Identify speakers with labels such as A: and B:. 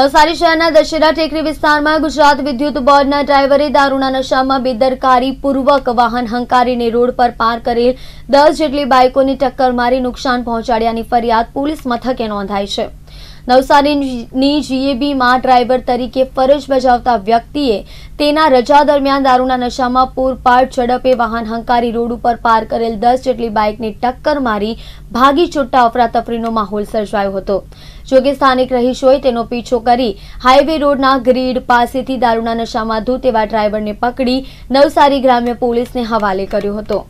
A: નવસારી શહેરના દશેરા ટેકરી વિસ્તારમાં ગુજરાત વિદ્યુત બોર્ડના ડ્રાઈવરે દારૂના નશામાં બેદરકારીપૂર્વક વાહન હંકારીને રોડ પર પાર કરેલ દસ જેટલી બાઇકોની ટક્કર મારી નુકસાન પહોંચાડ્યાની ફરિયાદ પોલીસ મથકે નોંધાઈ છે નવસારીની જીએબીમાં ડ્રાઈવર તરીકે ફરજ બજાવતા વ્યક્તિએ તેના રજા દરમિયાન દારૂના નશામાં પૂરપાટ ઝડપે વાહન હંકારી રોડ ઉપર પાર કરેલ દસ જેટલી બાઇકને ટક્કર મારી ભાગી છૂટતા અફરાતફરીનો માહોલ સર્જાયો હતો જોકે સ્થાનિક રહીશોએ તેનો પીછો કરી હાઈવે રોડના ગ્રીડ પાસેથી દારૂના નશામાં ધૂ તેવા ડ્રાઈવરને પકડી નવસારી ગ્રામ્ય પોલીસને હવાલે કર્યો હતો